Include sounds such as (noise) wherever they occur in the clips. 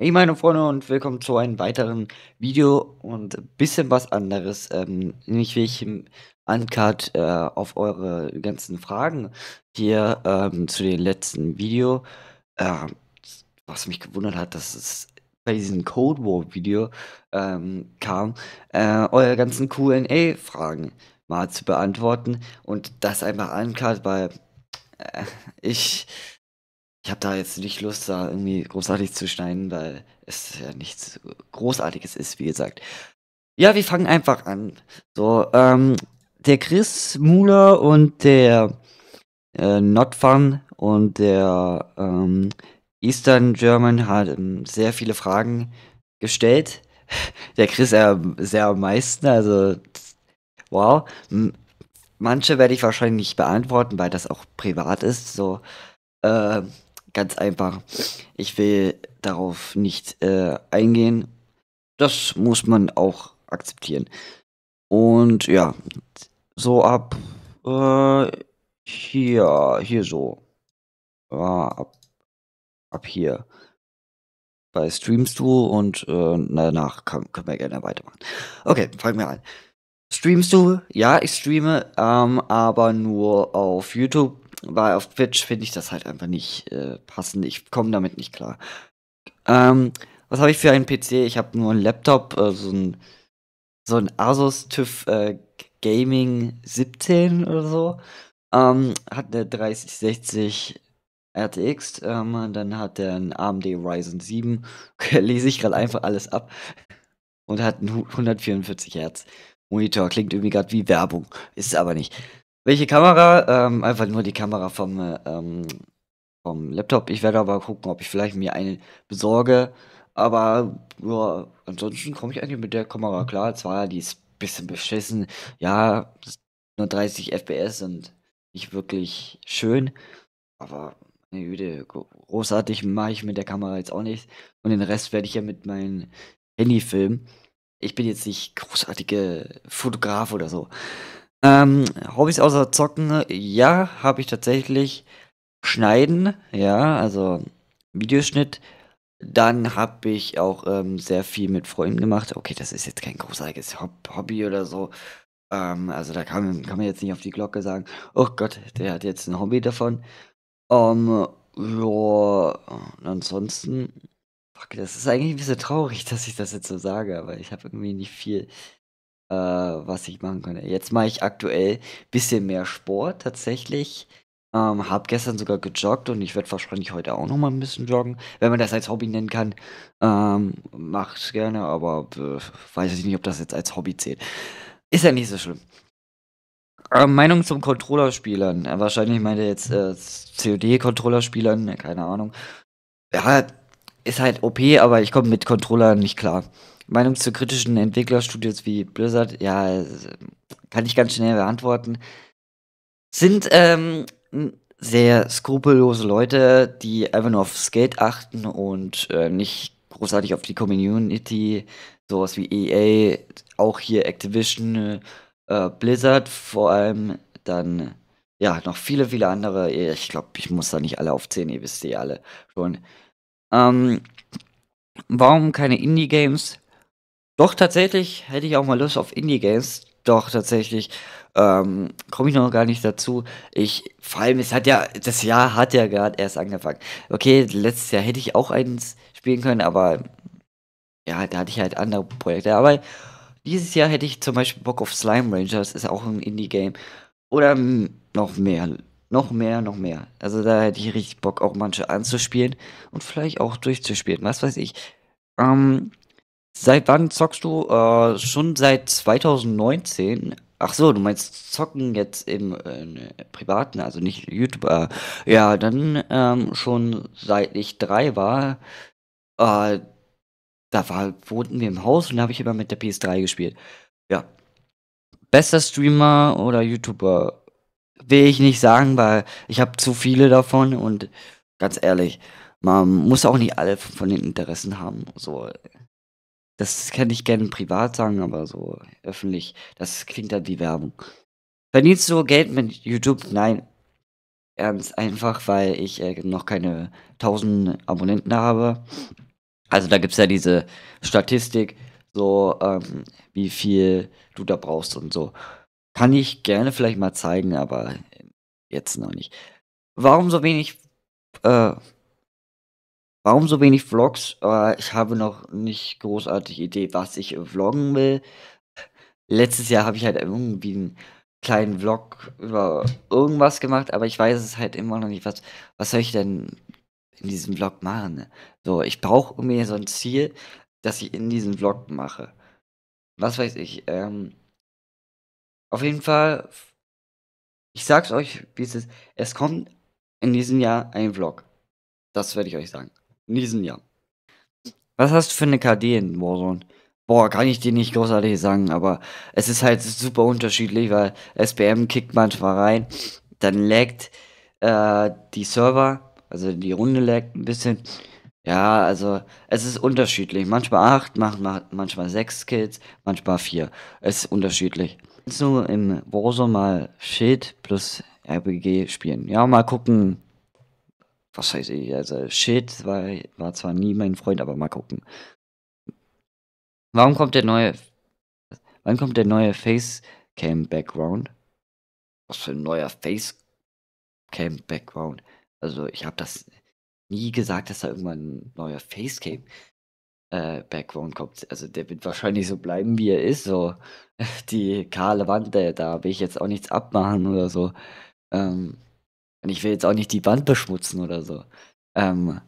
Hey meine Freunde und willkommen zu einem weiteren Video und ein bisschen was anderes. Ähm, nämlich wie ich im Uncut äh, auf eure ganzen Fragen hier ähm, zu dem letzten Video. Ähm, was mich gewundert hat, dass es bei diesem Code War Video ähm, kam, äh, eure ganzen Q&A-Fragen mal zu beantworten und das einfach Uncut, weil äh, ich ich habe da jetzt nicht Lust, da irgendwie großartig zu schneiden, weil es ja nichts Großartiges ist, wie gesagt. Ja, wir fangen einfach an. So, ähm, der Chris Muller und der äh, Notfun und der ähm, Eastern German hat ähm, sehr viele Fragen gestellt. (laughs) Der Chris äh, sehr am meisten, also wow. Manche werde ich wahrscheinlich nicht beantworten, weil das auch privat ist. So, ähm, Ganz einfach. Ich will darauf nicht äh, eingehen. Das muss man auch akzeptieren. Und ja, so ab äh, hier, hier so. Äh, ab, ab hier. Bei streamst du und äh, danach kann, können wir gerne weitermachen. Okay, fangen wir an. Streamst du? Ja, ich streame, ähm, aber nur auf YouTube weil auf Twitch finde ich das halt einfach nicht äh, passend. Ich komme damit nicht klar. Ähm, was habe ich für einen PC? Ich habe nur einen Laptop, äh, so ein so ein Asus TÜV äh, Gaming 17 oder so. Ähm, hat eine 3060 RTX, ähm, dann hat der einen AMD Ryzen 7. (laughs) Lese ich gerade einfach alles ab. Und hat einen 144 Hertz Monitor. Klingt irgendwie gerade wie Werbung. Ist es aber nicht. Welche Kamera? Ähm, einfach nur die Kamera vom, äh, ähm, vom Laptop. Ich werde aber gucken, ob ich vielleicht mir eine besorge. Aber ja, ansonsten komme ich eigentlich mit der Kamera mhm. klar. Zwar, die ist ein bisschen beschissen. Ja, nur 30 FPS und nicht wirklich schön. Aber meine Güte, großartig mache ich mit der Kamera jetzt auch nicht. Und den Rest werde ich ja mit meinem Handy filmen. Ich bin jetzt nicht großartige Fotograf oder so. Ähm, Hobbys außer Zocken, ja, habe ich tatsächlich. Schneiden, ja, also Videoschnitt. Dann habe ich auch ähm, sehr viel mit Freunden gemacht. Okay, das ist jetzt kein großartiges Hobby oder so. Ähm, also da kann, kann, man jetzt nicht auf die Glocke sagen, oh Gott, der hat jetzt ein Hobby davon. Ähm, ja, ansonsten, fuck, das ist eigentlich ein bisschen traurig, (laughs) dass ich das jetzt so sage, aber ich habe irgendwie nicht viel äh, was ich machen könnte. Jetzt mache ich aktuell ein bisschen mehr Sport tatsächlich. Ähm, hab gestern sogar gejoggt und ich werde wahrscheinlich heute auch noch mal ein bisschen joggen, wenn man das als Hobby nennen kann. Ähm, es gerne, aber äh, weiß ich nicht, ob das jetzt als Hobby zählt. Ist ja nicht so schlimm. Ähm, Meinung zum Controllerspielern. Äh, wahrscheinlich meinte jetzt äh, COD-Controllerspielern, ne, keine Ahnung. Ja, ist halt OP, aber ich komme mit Controllern nicht klar. Meinung zu kritischen Entwicklerstudios wie Blizzard, ja, kann ich ganz schnell beantworten. Sind ähm, sehr skrupellose Leute, die einfach nur aufs Geld achten und äh, nicht großartig auf die Community, sowas wie EA, auch hier Activision, äh, Blizzard vor allem, dann ja, noch viele, viele andere. Ich glaube, ich muss da nicht alle aufzählen, ihr wisst sie eh alle schon. Ähm, warum keine Indie-Games? Doch tatsächlich hätte ich auch mal Lust auf Indie-Games. Doch tatsächlich ähm, komme ich noch gar nicht dazu. Ich, vor allem, es hat ja, das Jahr hat ja gerade erst angefangen. Okay, letztes Jahr hätte ich auch eins spielen können, aber ja, da hatte ich halt andere Projekte. Aber dieses Jahr hätte ich zum Beispiel Bock auf Slime Rangers, ist auch ein Indie-Game. Oder noch mehr, noch mehr, noch mehr. Also da hätte ich richtig Bock, auch manche anzuspielen und vielleicht auch durchzuspielen, was weiß ich. Ähm, Seit wann zockst du? Äh, schon seit 2019. Ach so, du meinst zocken jetzt im äh, privaten, also nicht YouTuber. Äh, ja, dann ähm, schon seit ich drei war, äh, da war, wohnten wir im Haus und da habe ich immer mit der PS3 gespielt. Ja. Bester Streamer oder YouTuber will ich nicht sagen, weil ich habe zu viele davon und ganz ehrlich, man muss auch nicht alle von den Interessen haben. So, das kann ich gerne privat sagen, aber so öffentlich. Das klingt dann wie Werbung. Verdienst du Geld mit YouTube? Nein. Ernst, einfach weil ich äh, noch keine 1000 Abonnenten habe. Also da gibt es ja diese Statistik, so ähm, wie viel du da brauchst und so. Kann ich gerne vielleicht mal zeigen, aber jetzt noch nicht. Warum so wenig äh, Warum so wenig Vlogs? Äh, ich habe noch nicht großartig Idee, was ich vloggen will. Letztes Jahr habe ich halt irgendwie einen kleinen Vlog über irgendwas gemacht, aber ich weiß es halt immer noch nicht, was, was soll ich denn in diesem Vlog machen? Ne? So, ich brauche irgendwie so ein Ziel, das ich in diesem Vlog mache. Was weiß ich, ähm, auf jeden Fall, ich sag's euch, wie es ist. Es kommt in diesem Jahr ein Vlog. Das werde ich euch sagen. In diesem Jahr. Was hast du für eine KD in Warzone? Boah, kann ich dir nicht großartig sagen, aber es ist halt super unterschiedlich, weil SBM kickt manchmal rein, dann laggt äh, die Server, also die Runde laggt ein bisschen. Ja, also es ist unterschiedlich. Manchmal 8, manchmal, 6 sechs Kills, manchmal 4. Es ist unterschiedlich. Kannst du im Warzone mal Schild plus RPG spielen. Ja, mal gucken, was weiß ich, also Shit war, war zwar nie mein Freund, aber mal gucken. Warum kommt der neue, wann kommt der neue Facecam Background? Was für ein neuer Facecam Background? Also ich habe das nie gesagt, dass da irgendwann ein neuer Facecam äh, Background kommt. Also der wird wahrscheinlich so bleiben, wie er ist. So (laughs) die kahle Wand, äh, da will ich jetzt auch nichts abmachen oder so. Ähm, und ich will jetzt auch nicht die Wand beschmutzen oder so. Ähm,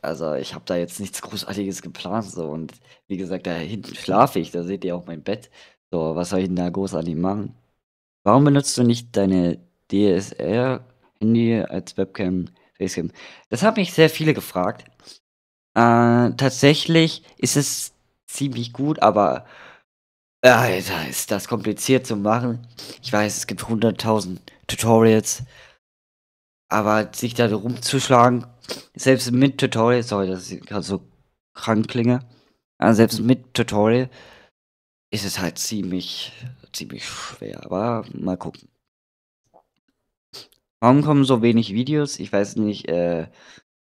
also ich habe da jetzt nichts Großartiges geplant so und wie gesagt, da hinten schlafe ich, da seht ihr auch mein Bett. So, was soll ich denn da großartig machen? Warum benutzt du nicht deine DSR-Handy als Webcam, Facecam? Das haben mich sehr viele gefragt. Äh, tatsächlich ist es ziemlich gut, aber Alter, ist das kompliziert zu machen. Ich weiß, es gibt 100.000 Tutorials aber sich da rumzuschlagen, selbst mit Tutorial, sorry, dass ich gerade so krank klinge, aber selbst mit Tutorial ist es halt ziemlich, ziemlich schwer. Aber mal gucken. Warum kommen so wenig Videos? Ich weiß nicht, äh,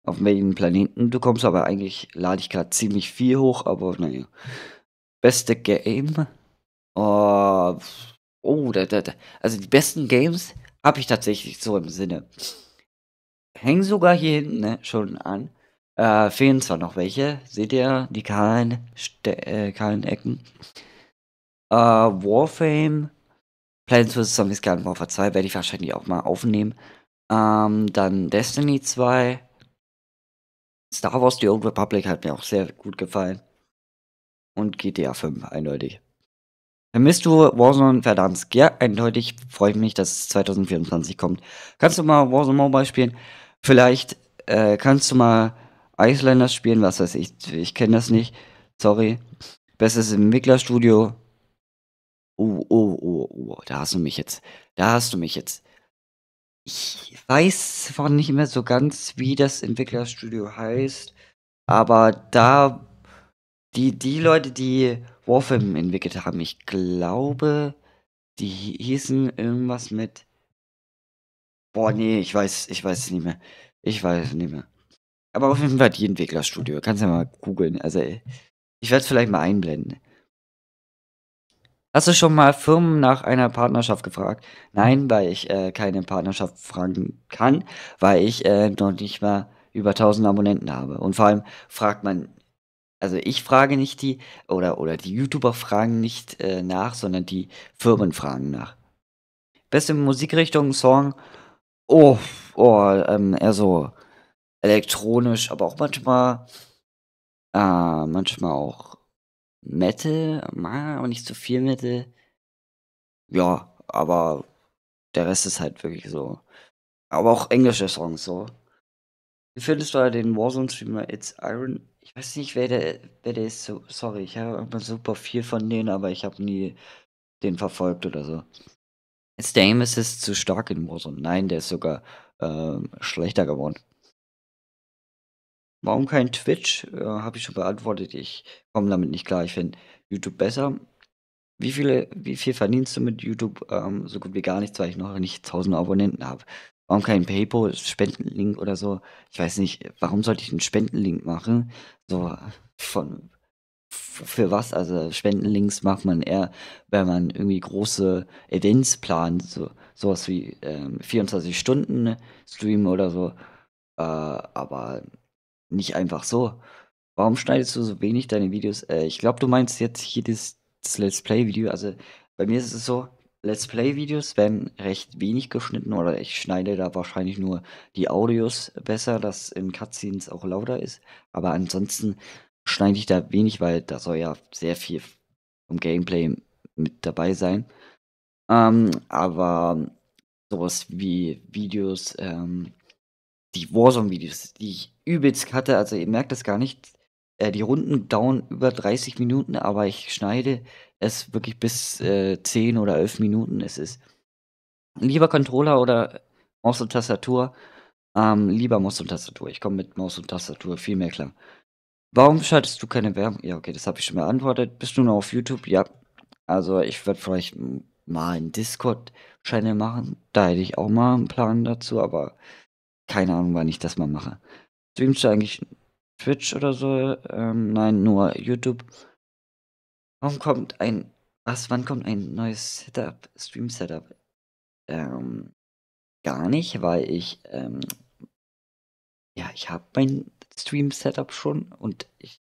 auf welchen Planeten du kommst, aber eigentlich lade ich gerade ziemlich viel hoch, aber naja. Beste Game? Oh, oh da, da, da. also die besten Games habe ich tatsächlich so im Sinne hängen sogar hier hinten ne, schon an. Äh, fehlen zwar noch welche. Seht ihr die kahlen, Ste äh, kahlen Ecken? Äh, Warframe. Plants vs. Zombies Garden Warfare 2 werde ich wahrscheinlich auch mal aufnehmen. Ähm, dann Destiny 2. Star Wars The Old Republic hat mir auch sehr gut gefallen. Und GTA 5, eindeutig. Vermisst du Warzone Verdansk? Ja, eindeutig. Freue ich mich, dass es 2024 kommt. Kannst du mal Warzone Mobile spielen? Vielleicht äh, kannst du mal Icelanders spielen, was weiß ich. Ich kenne das nicht. Sorry. Bestes Entwicklerstudio. Mikler-Studio. Oh, oh, oh, oh, da hast du mich jetzt. Da hast du mich jetzt. Ich weiß zwar nicht mehr so ganz, wie das Entwicklerstudio heißt, aber da die, die Leute, die Warframe entwickelt haben, ich glaube, die hießen irgendwas mit Boah, nee, ich weiß, ich weiß es nicht mehr. Ich weiß es nicht mehr. Aber auf jeden Fall die Entwicklerstudio. Kannst ja mal googeln. Also, ich werde es vielleicht mal einblenden. Hast du schon mal Firmen nach einer Partnerschaft gefragt? Nein, weil ich äh, keine Partnerschaft fragen kann, weil ich äh, noch nicht mal über 1000 Abonnenten habe. Und vor allem fragt man, also ich frage nicht die, oder, oder die YouTuber fragen nicht äh, nach, sondern die Firmen fragen nach. Beste Musikrichtung, Song, Oh, oh ähm, eher so elektronisch, aber auch manchmal, äh, manchmal auch Metal, aber nicht zu viel Metal. Ja, aber der Rest ist halt wirklich so. Aber auch englische Songs so. Wie findest du den Warzone-Streamer It's Iron? Ich weiß nicht, wer der, wer der ist. So, sorry, ich habe immer super viel von denen, aber ich habe nie den verfolgt oder so. Ist zu stark in Warzone? Nein, der ist sogar ähm, schlechter geworden. Warum kein Twitch? Äh, Habe ich schon beantwortet. Ich komme damit nicht klar. Ich finde YouTube besser. Wie, viele, wie viel verdienst du mit YouTube? Ähm, so gut wie gar nichts, weil ich noch nicht 1000 Abonnenten habe. Warum kein PayPal, Spendenlink oder so? Ich weiß nicht, warum sollte ich einen Spendenlink machen? So, äh, von, für was? Also Spendenlinks macht man eher, wenn man irgendwie große Events plant, so, sowas wie ähm, 24 Stunden Stream oder so. Äh, aber nicht einfach so. Warum schneidest du so wenig deine Videos? Äh, ich glaube, du meinst jetzt hier das, das Let's Play-Video. Also bei mir ist es so, Let's Play-Videos werden recht wenig geschnitten oder ich schneide da wahrscheinlich nur die Audios besser, dass in Cutscenes auch lauter ist. Aber ansonsten schneide ich da wenig, weil da soll ja sehr viel vom Gameplay mit dabei sein. Ähm, aber sowas wie Videos, ähm, die Warzone-Videos, die ich übelst hatte, also ihr merkt das gar nicht. Äh, die Runden dauern über 30 Minuten, aber ich schneide es wirklich bis äh, 10 oder 11 Minuten. Es ist lieber Controller oder Maus und Tastatur. Ähm, lieber Maus und Tastatur. Ich komme mit Maus und Tastatur viel mehr klar. Warum schaltest du keine Werbung? Ja, okay, das habe ich schon beantwortet. Bist du noch auf YouTube? Ja. Also ich werde vielleicht mal einen Discord-Channel machen. Da hätte ich auch mal einen Plan dazu, aber keine Ahnung, wann ich das mal mache. Streamst du eigentlich Twitch oder so? Ähm, nein, nur YouTube. Warum kommt ein. Was? Wann kommt ein neues Setup? Stream-Setup? Ähm, gar nicht, weil ich. Ähm, ja, ich habe mein Stream-Setup schon und ich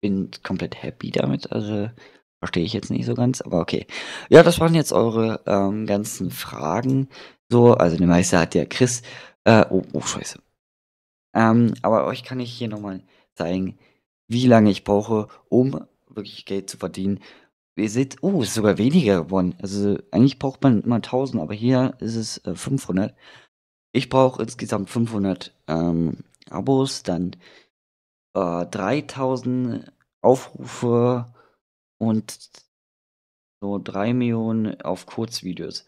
bin komplett happy damit. Also verstehe ich jetzt nicht so ganz, aber okay. Ja, das waren jetzt eure ähm, ganzen Fragen. So, also die meiste hat ja Chris. Äh, oh, oh, scheiße. Ähm, aber euch kann ich hier nochmal zeigen, wie lange ich brauche, um wirklich Geld zu verdienen. Ihr seht, oh, es ist sogar weniger geworden. Also eigentlich braucht man immer 1000, aber hier ist es äh, 500. Ich brauche insgesamt 500 ähm, Abos, dann äh, 3000 Aufrufe und so 3 Millionen auf Kurzvideos.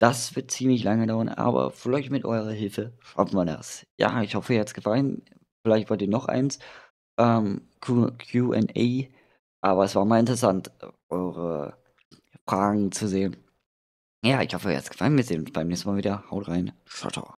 Das wird ziemlich lange dauern, aber vielleicht mit eurer Hilfe schaffen wir das. Ja, ich hoffe, ihr habt es gefallen. Vielleicht wollt ihr noch eins. Ähm, QA. Aber es war mal interessant, eure Fragen zu sehen. Ja, ich hoffe, ihr habt es gefallen. Wir sehen uns beim nächsten Mal wieder. Haut rein. Ciao, ciao.